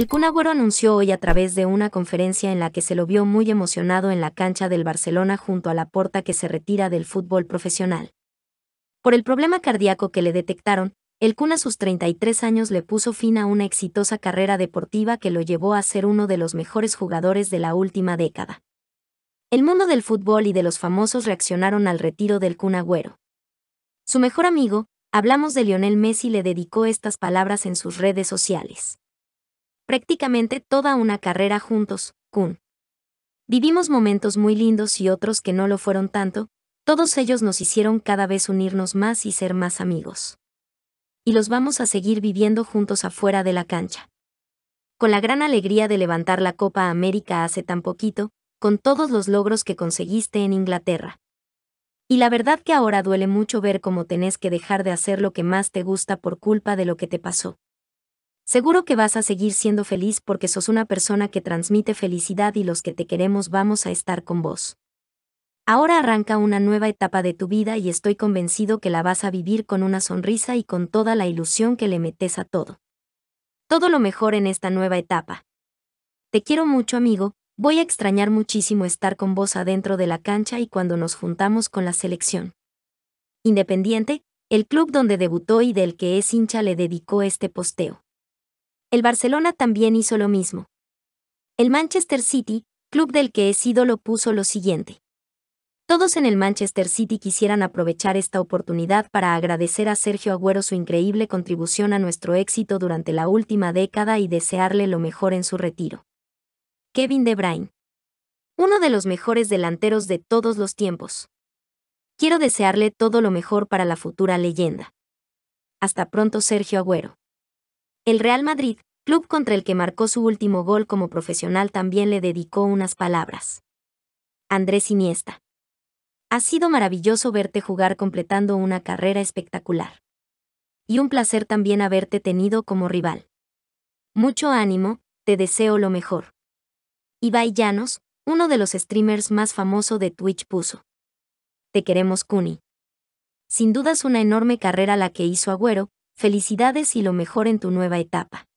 El Kun anunció hoy a través de una conferencia en la que se lo vio muy emocionado en la cancha del Barcelona junto a la porta que se retira del fútbol profesional. Por el problema cardíaco que le detectaron, el Kun a sus 33 años le puso fin a una exitosa carrera deportiva que lo llevó a ser uno de los mejores jugadores de la última década. El mundo del fútbol y de los famosos reaccionaron al retiro del Kun Agüero. Su mejor amigo, hablamos de Lionel Messi, le dedicó estas palabras en sus redes sociales prácticamente toda una carrera juntos, Kun. Vivimos momentos muy lindos y otros que no lo fueron tanto, todos ellos nos hicieron cada vez unirnos más y ser más amigos. Y los vamos a seguir viviendo juntos afuera de la cancha. Con la gran alegría de levantar la Copa América hace tan poquito, con todos los logros que conseguiste en Inglaterra. Y la verdad que ahora duele mucho ver cómo tenés que dejar de hacer lo que más te gusta por culpa de lo que te pasó. Seguro que vas a seguir siendo feliz porque sos una persona que transmite felicidad y los que te queremos vamos a estar con vos. Ahora arranca una nueva etapa de tu vida y estoy convencido que la vas a vivir con una sonrisa y con toda la ilusión que le metes a todo. Todo lo mejor en esta nueva etapa. Te quiero mucho amigo, voy a extrañar muchísimo estar con vos adentro de la cancha y cuando nos juntamos con la selección. Independiente, el club donde debutó y del que es hincha le dedicó este posteo el Barcelona también hizo lo mismo. El Manchester City, club del que es ídolo, puso lo siguiente. Todos en el Manchester City quisieran aprovechar esta oportunidad para agradecer a Sergio Agüero su increíble contribución a nuestro éxito durante la última década y desearle lo mejor en su retiro. Kevin De Bruyne. Uno de los mejores delanteros de todos los tiempos. Quiero desearle todo lo mejor para la futura leyenda. Hasta pronto Sergio Agüero. El Real Madrid, club contra el que marcó su último gol como profesional, también le dedicó unas palabras. Andrés Iniesta. Ha sido maravilloso verte jugar completando una carrera espectacular. Y un placer también haberte tenido como rival. Mucho ánimo, te deseo lo mejor. Ibai Llanos, uno de los streamers más famoso de Twitch puso. Te queremos Cuni. Sin dudas una enorme carrera la que hizo Agüero, Felicidades y lo mejor en tu nueva etapa.